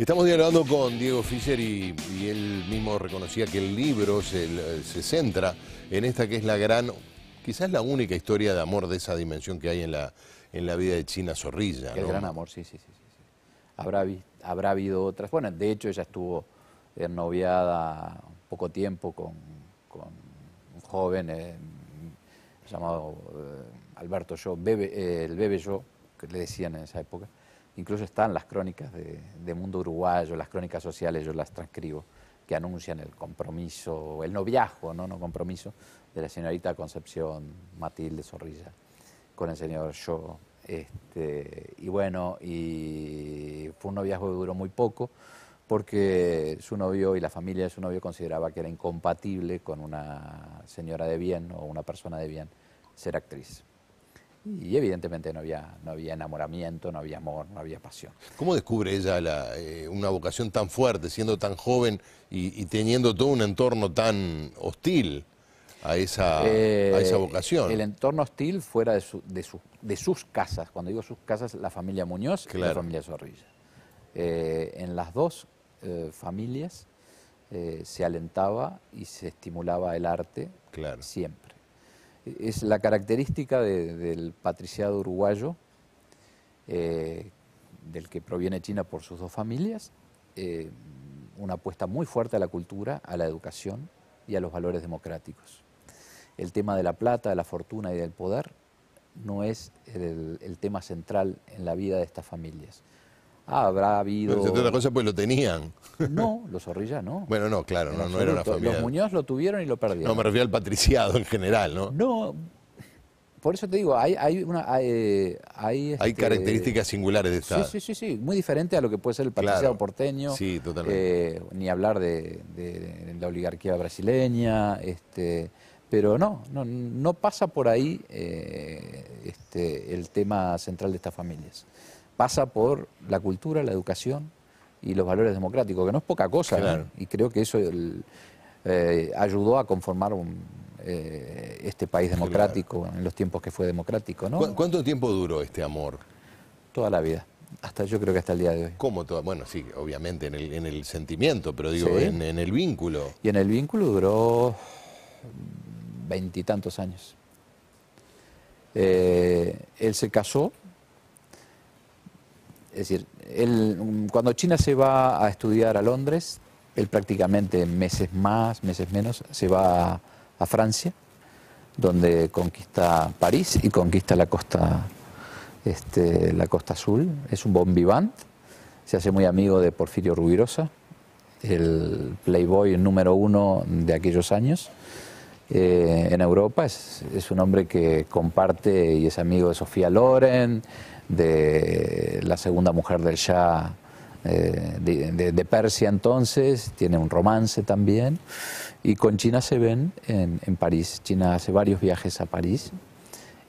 Estamos dialogando con Diego Fischer y, él mismo reconocía que el libro se, centra en esta que es la gran, quizás la única historia de amor de esa dimensión que hay en la, en la vida de China Zorrilla. El gran amor, sí, sí, sí. sí. Habrá, habido otras. Bueno, de hecho ella estuvo noviada poco tiempo con, un joven eh, llamado eh, Alberto Yo, eh, el Bebe Yo, que le decían en esa época incluso están las crónicas de, Mundo Uruguayo, las crónicas sociales, yo las transcribo, que anuncian el compromiso, el noviajo, no, no compromiso, de la señorita Concepción Matilde Zorrilla con el señor Yo. Este, y bueno, y fue un noviazgo que duró muy poco, porque su novio y la familia de su novio consideraba que era incompatible con una señora de bien o una persona de bien ser actriz. Y evidentemente no había, no había enamoramiento, no había amor, no había pasión. ¿Cómo descubre ella eh, una vocación tan fuerte, siendo tan joven y, teniendo todo un entorno tan hostil a esa, a eh, esa vocación? El entorno hostil fuera de, su, de, sus casas. Cuando digo sus casas, la familia Muñoz y la familia Zorrilla. Eh, en las dos familias se alentaba y se estimulaba el arte siempre es la característica del patriciado uruguayo, eh, del que proviene China por sus dos familias, eh, una apuesta muy fuerte a la cultura, a la educación y a los valores democráticos. El tema de la plata, de la fortuna y del poder no es el tema central en la vida de estas familias habrá habido. No, otra cosas pues lo tenían. No, los Zorrilla no. Bueno, no, claro, no, era una familia. Los Muñoz lo tuvieron y lo perdieron. No, me refiero al patriciado en general, ¿no? No. Por eso te digo, hay, hay una. Hay, eh, este características singulares de esta. Sí, sí, sí, sí. Muy diferente a lo que puede ser el patriciado porteño. Sí, totalmente. Eh, ni hablar de, la oligarquía brasileña. Este, pero no, no, no pasa por ahí eh, este, el tema central de estas familias pasa por la cultura, la educación y los valores democráticos, que no es poca cosa, y creo que eso eh, ayudó a conformar eh, este país democrático en los tiempos que fue democrático. ¿no? ¿Cuánto tiempo duró este amor? Toda la vida. Hasta yo creo que hasta el día de hoy. ¿Cómo todo? Bueno, sí, obviamente en el, sentimiento, pero digo, en, el vínculo. Y en el vínculo duró veintitantos años. Eh, él se casó es decir, él, cuando China se va a estudiar a Londres, él prácticamente meses más, meses menos, se va a, Francia, donde conquista París y conquista la costa, este, la costa azul. Es un bon vivant, se hace muy amigo de Porfirio Rubirosa, el playboy número uno de aquellos años. Eh, en Europa es, un hombre que comparte y es amigo de Sofía Loren, de la segunda mujer del Shah eh, de, Persia entonces, tiene un romance también, y con China se ven en, en, París. China hace varios viajes a París.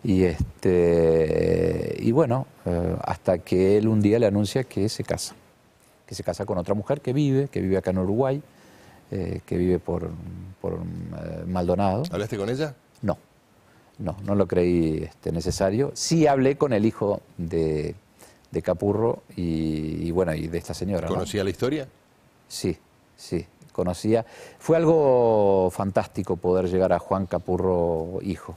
Y, este, y bueno, eh, hasta que él un día le anuncia que se casa, que se casa con otra mujer que vive, que vive acá en Uruguay, eh, que vive por, por Maldonado. ¿Hablaste con ella? No. No, no lo creí este, necesario. Sí hablé con el hijo de, Capurro y, bueno, y de esta señora. ¿Conocía la historia? Sí, sí, conocía. Fue algo fantástico poder llegar a Juan Capurro hijo.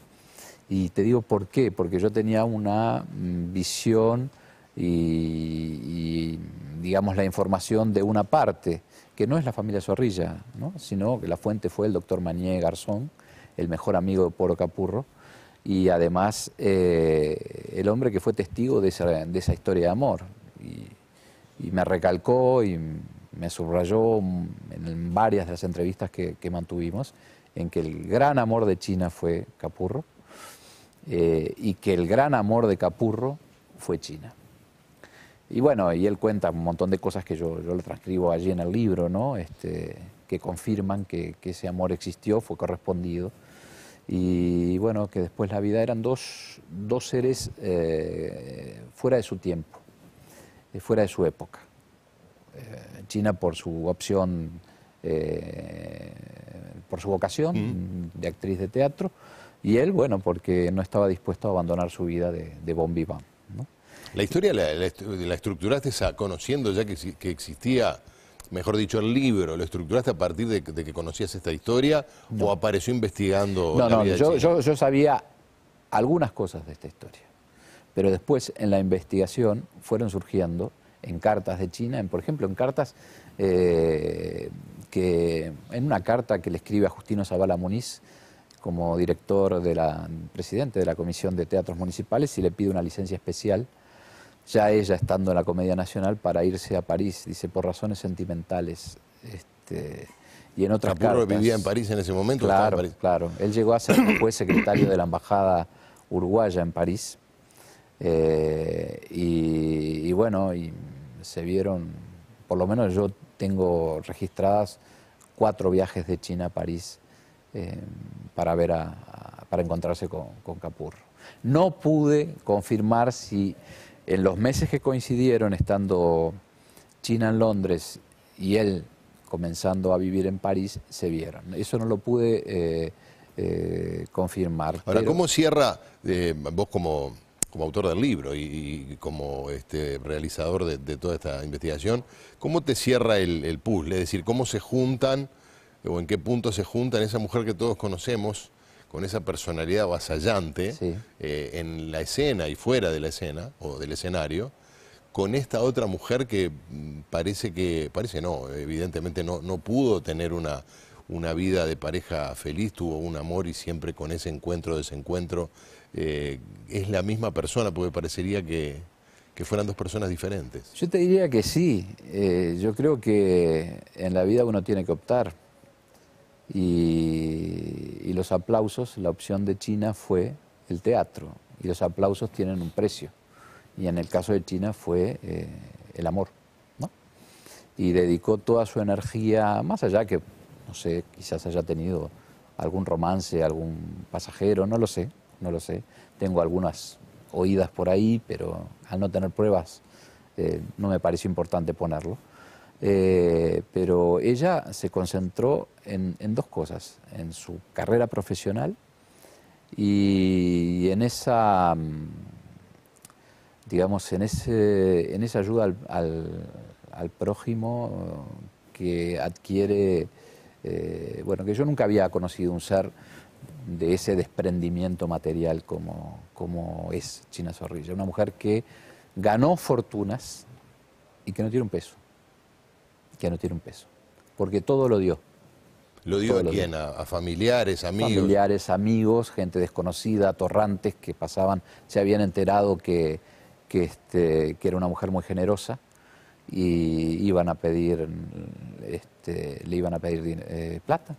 Y te digo por qué, porque yo tenía una mm, visión y, digamos la información de una parte, que no es la familia Zorrilla, ¿no? sino que la fuente fue el doctor Mañé Garzón, el mejor amigo de Poro Capurro y además eh, el hombre que fue testigo de esa, historia de amor. Y, me recalcó y me subrayó en varias de las entrevistas que, mantuvimos en que el gran amor de China fue Capurro eh, y que el gran amor de Capurro fue China. Y bueno, y él cuenta un montón de cosas que yo, yo lo transcribo allí en el libro, este, que confirman que ese amor existió, fue correspondido y bueno, que después la vida eran dos, dos seres eh, fuera de su tiempo, eh, fuera de su época. Eh, China por su opción, por su vocación de actriz de teatro, y él, bueno, porque no estaba dispuesto a abandonar su vida de, de bon La historia la, la, la, estructuraste conociendo ya que existía mejor dicho, el libro, ¿lo estructuraste a partir de, que conocías esta historia o apareció investigando? No, no, yo, yo, yo, sabía algunas cosas de esta historia, pero después en la investigación fueron surgiendo en cartas de China, en, por ejemplo, en cartas eh, que, en una carta que le escribe a Justino Zavala Muniz como director de la, presidente de la Comisión de Teatros Municipales y le pide una licencia especial ya ella estando en la Comedia Nacional para irse a París, dice, por razones sentimentales. Este, y en vivía en París en ese momento. Claro, claro. Él llegó a ser fue secretario de la Embajada Uruguaya en París. Eh, y, bueno, se vieron, por lo menos yo tengo registradas cuatro viajes de China a París eh, para ver a, para encontrarse con, con No pude confirmar si en los meses que coincidieron estando China en Londres y él comenzando a vivir en París, se vieron. Eso no lo pude eh, eh, confirmar. Ahora, ¿cómo cierra eh, vos como, autor del libro y, como este, realizador de, toda esta investigación, cómo te cierra el puzzle? Es decir, ¿cómo se juntan o en qué punto se juntan esa mujer que todos conocemos? con esa personalidad vasallante eh, en la escena y fuera de la escena o del escenario, con esta otra mujer que mm, parece que, parece no, evidentemente no, no pudo tener una, una vida de pareja feliz, tuvo un amor y siempre con ese encuentro, desencuentro, eh, es la misma persona, porque parecería que, fueran dos personas diferentes. Yo te diría que sí, eh, yo creo que en la vida uno tiene que optar y, los aplausos, la opción de China fue el teatro. Y los aplausos tienen un precio. Y en el caso de China fue eh, el amor. ¿no? Y dedicó toda su energía, más allá que, no sé, quizás haya tenido algún romance, algún pasajero, no lo sé, no lo sé. Tengo algunas oídas por ahí, pero al no tener pruebas eh, no me parece importante ponerlo eh, pero ella se concentró en, dos cosas, en su carrera profesional y en esa, mm, digamos, en, ese, en esa ayuda al, prójimo eh, que adquiere, eh, bueno, que yo nunca había conocido un ser de ese desprendimiento material como es China Zorrilla, una mujer que ganó fortunas y que no tiene un peso que no tiene un peso, porque todo lo dio. ¿Lo dio a quién? A, familiares, amigos? Familiares, amigos, gente desconocida, torrantes que pasaban, se habían enterado que, que, este, que era una mujer muy generosa y iban a pedir, este, le iban a pedir eh, plata.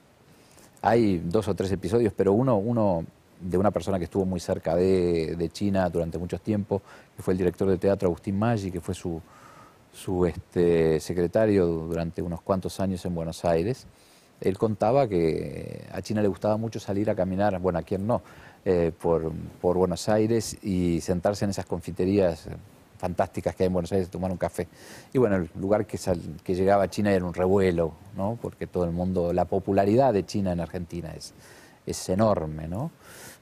Hay dos o tres episodios, pero uno, uno de una persona que estuvo muy cerca de, de China durante muchos tiempo, que fue el director de teatro Agustín Maggi, que fue su, su este, secretario durante unos cuantos años en Buenos Aires, él contaba que a China le gustaba mucho salir a caminar, bueno, a quién no, eh, por, por, Buenos Aires y sentarse en esas confiterías fantásticas que hay en Buenos Aires, tomar un café. Y bueno, el lugar que, llegaba a China era un revuelo, ¿no? Porque todo el mundo, la popularidad de China en Argentina es, es enorme, ¿no?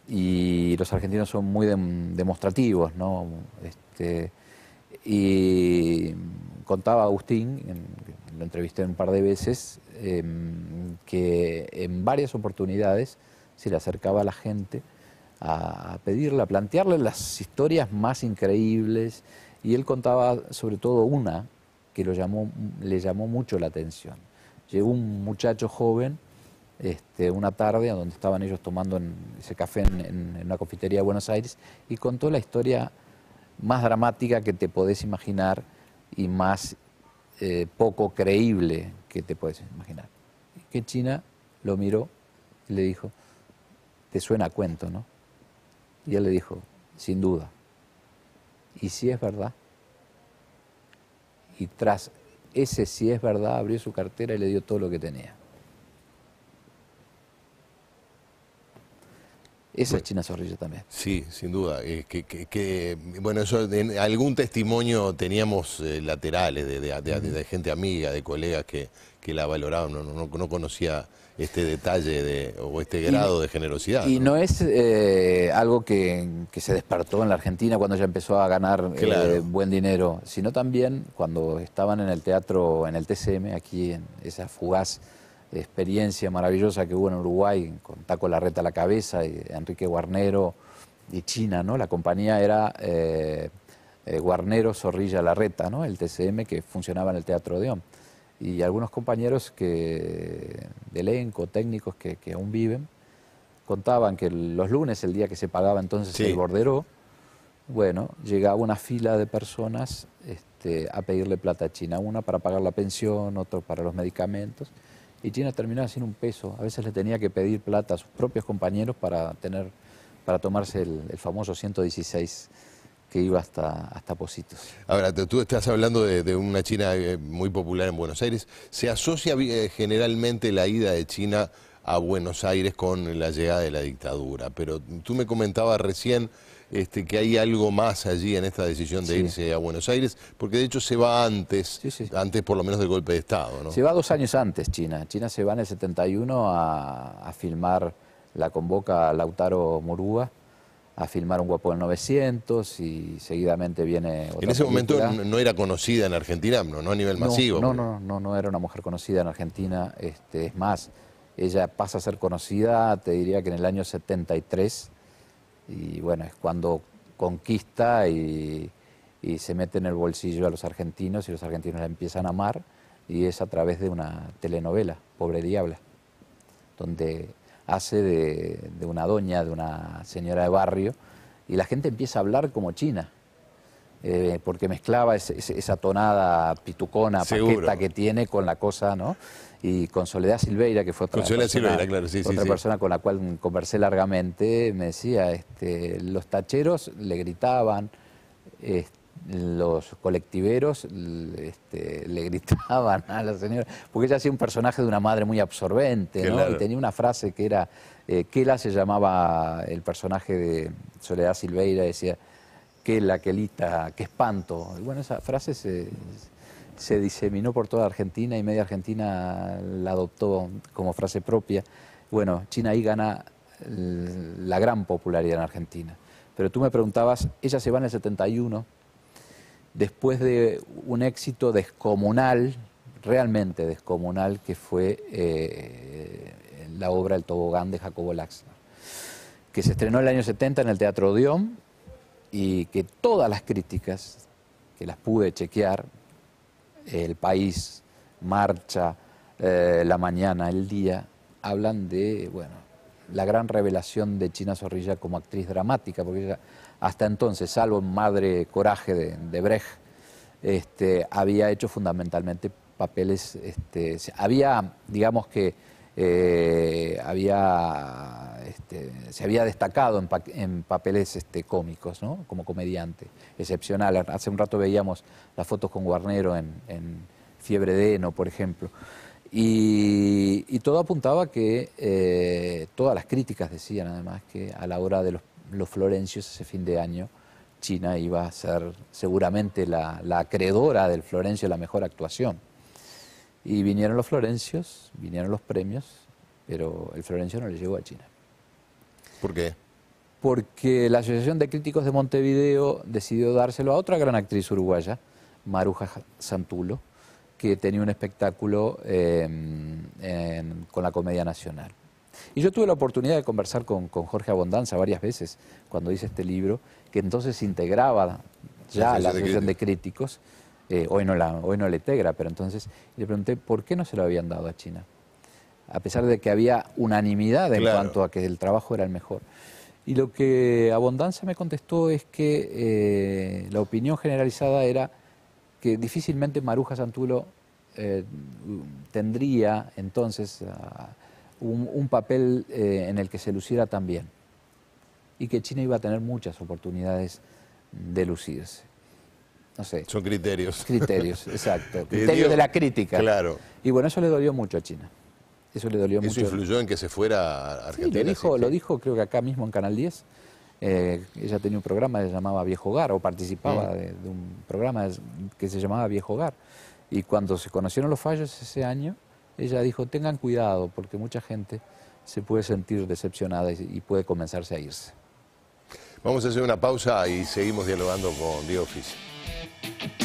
Y los argentinos son muy demostrativos, ¿no? Este, y contaba Agustín, lo entrevisté un par de veces, em, que en varias oportunidades se le acercaba a la gente a, pedirle, a plantearle las historias más increíbles, y él contaba sobre todo una que lo llamó, le llamó mucho la atención. Llegó un muchacho joven este, una tarde a donde estaban ellos tomando ese café en, una confitería de Buenos Aires y contó la historia más dramática que te podés imaginar y más eh, poco creíble que te podés imaginar. Que China lo miró y le dijo, te suena cuento, ¿no? Y él le dijo, sin duda. Y si es verdad. Y tras ese si es verdad abrió su cartera y le dio todo lo que tenía. Esa es China Zorrilla también. Sí, sin duda. Eh, que, bueno, eso, en algún testimonio teníamos eh, laterales de, gente amiga, de colegas que, que la valoraban. No, conocía este detalle de, o este grado de generosidad. Y no, es eh, algo que, se despertó en la Argentina cuando ya empezó a ganar buen dinero, sino también cuando estaban en el teatro, en el TCM, aquí en esa fugaz experiencia maravillosa que hubo en Uruguay con Taco Larreta a la cabeza y Enrique Guarnero y China, ¿no? La compañía era eh, eh, Guarnero Zorrilla Larreta, ¿no? El TCM que funcionaba en el Teatro Odeón. Y algunos compañeros que, de elenco, técnicos que, aún viven, contaban que los lunes, el día que se pagaba entonces el bordero, bueno, llegaba una fila de personas este, a pedirle plata a China, una para pagar la pensión, otro para los medicamentos y China terminaba sin un peso. A veces le tenía que pedir plata a sus propios compañeros para, tener, para tomarse el, famoso 116 que iba hasta, hasta Positos. Ahora, tú estás hablando de, una China eh, muy popular en Buenos Aires. ¿Se asocia eh, generalmente la ida de China a Buenos Aires con la llegada de la dictadura? Pero tú me comentabas recién este, que hay algo más allí en esta decisión de irse a Buenos Aires, porque de hecho se va antes, antes por lo menos del golpe de Estado. ¿no? Se va dos años antes China. China se va en el 71 a, filmar, la convoca Lautaro Murúa a filmar Un guapo del 900 y seguidamente viene... en ese momento no era conocida en Argentina, no, no a nivel masivo. No, no, no, no era una mujer conocida en Argentina. Este, es más, ella pasa a ser conocida, te diría que en el año 73 y bueno, es cuando conquista y, se mete en el bolsillo a los argentinos y los argentinos la empiezan a amar y es a través de una telenovela, Pobre Diabla, donde hace de una doña, de una señora de barrio y la gente empieza a hablar como china eh, porque mezclaba esa tonada pitucona, paqueta que tiene con la cosa, ¿no? Y con Soledad Silveira, que fue otra, persona, con la cual conversé largamente, me decía, este, los tacheros le gritaban, los colectiveros este, le gritaban a la señora, porque ella hacía un personaje de una madre muy absorbente, ¿no? Y tenía una frase que era, ¿qué eh, la se llamaba el personaje de Soledad Silveira, decía, qué laquelita, qué espanto. Y bueno, esa frase se, diseminó por toda Argentina y media Argentina la adoptó como frase propia. Bueno, China ahí gana la gran popularidad en Argentina. Pero tú me preguntabas, ella se va en el 71, después de un éxito descomunal, realmente descomunal, que fue eh, la obra El tobogán de Jacobo Laxner, que se estrenó en el año 70 en el Teatro Dion? y que todas las críticas, que las pude chequear, el país, marcha, eh, la mañana, el día, hablan de, bueno, la gran revelación de China Zorrilla como actriz dramática, porque hasta entonces, salvo en Madre Coraje de, Brecht, este, había hecho fundamentalmente papeles, este, había, digamos que, eh, había este, se había destacado en, papeles este, cómicos, como comediante, excepcional. Hace un rato veíamos las fotos con Guarnero en, Fiebre de Eno, por ejemplo. Y, todo apuntaba que, eh, todas las críticas decían además que a la hora de los, florencios ese fin de año, China iba a ser seguramente la, la acreedora del Florencio, la mejor actuación. Y vinieron los Florencios, vinieron los premios, pero el Florencio no le llegó a China. ¿Por qué? Porque la Asociación de Críticos de Montevideo decidió dárselo a otra gran actriz uruguaya, Maruja Santulo, que tenía un espectáculo em, con la Comedia Nacional. Y yo tuve la oportunidad de conversar con, Jorge Abondanza varias veces cuando hice este libro, que entonces integraba ya la Asociación de Críticos, eh, hoy, no la, hoy no la integra, pero entonces le pregunté por qué no se lo habían dado a China a pesar de que había unanimidad en cuanto a que el trabajo era el mejor. Y lo que Abondanza me contestó es que eh, la opinión generalizada era que difícilmente Maruja Santulo eh, tendría entonces ah, un, papel eh, en el que se luciera también y que China iba a tener muchas oportunidades de lucirse. No sé. Son criterios. Criterios, exacto. Criterios de la crítica. Claro. Y bueno, eso le dolió mucho a China. Eso le dolió mucho. ¿Eso influyó en que se fuera a Argentina? lo, dijo, creo que acá mismo en Canal 10. Eh, ella tenía un programa que se llamaba Viejo Hogar, o participaba mm. de, un programa que se llamaba Viejo Hogar. Y cuando se conocieron los fallos ese año, ella dijo, tengan cuidado, porque mucha gente se puede sentir decepcionada y, puede comenzarse a irse. Vamos a hacer una pausa y seguimos dialogando con Diego Office.